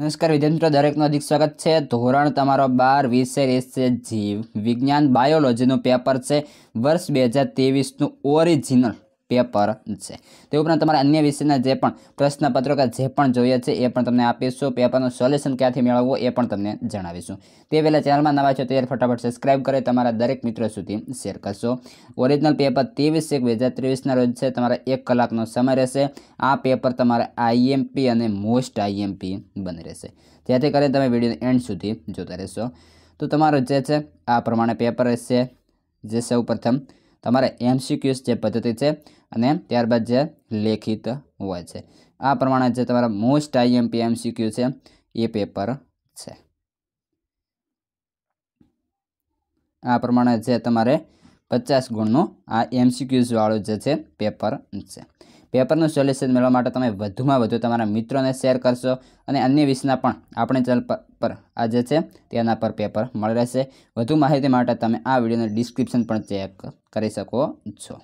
નમસ્કાર વિદ્યાર્થી મિત્રો દરેકનું અધિક સ્વાગત છે ધોરણ તમારો બાર વિષય રહેશે જીવ વિજ્ઞાન બાયોલોજીનું પેપર છે વર્ષ બે હજાર તેવીસનું ઓરિજિનલ પેપર છે તે ઉપરાંત તમારા અન્ય વિષયના જે પણ પ્રશ્નપત્રો કે જે પણ જોઈએ છે એ પણ તમને આપીશું પેપરનું સોલ્યુશન ક્યાંથી મેળવવું એ પણ તમને જણાવીશું તે પહેલાં ચેનલમાં નવા છો ત્યારે ફટાફટ સબસ્ક્રાઇબ કરે તમારા દરેક મિત્રો સુધી શેર કરશો ઓરિજિનલ પેપર ત્રેવીસ એક બે હજાર ત્રેવીસના રોજ છે તમારા એક કલાકનો સમય રહેશે આ પેપર તમારા આઈએમપી અને મોસ્ટ આઈએમપી બની રહેશે જેથી કરીને તમે વિડીયો એન્ડ સુધી જોતા રહેશો તો તમારો જે છે આ પ્રમાણે પેપર રહેશે જે સૌ પ્રથમ તમારે એમસીક્યુએસ જે પદ્ધતિ છે અને ત્યારબાદ જે લેખિત હોય છે આ પ્રમાણે જે તમારા મોસ્ટ આઈએમપી એમસીક્યુ છે એ પેપર છે આ પ્રમાણે જે તમારે પચાસ ગુણનું આ એમસીક્યુઝવાળું જે છે પેપર છે પેપરનું સોલ્યુશન મેળવવા માટે તમે વધુમાં વધુ તમારા મિત્રોને શેર કરશો અને અન્ય વિષયના પણ આપણે ચેનલ પર આ જે છે તેના પર પેપર મળી રહેશે વધુ માહિતી માટે તમે આ વિડીયોનું ડિસ્ક્રિપ્શન પણ ચેક કરી શકો છો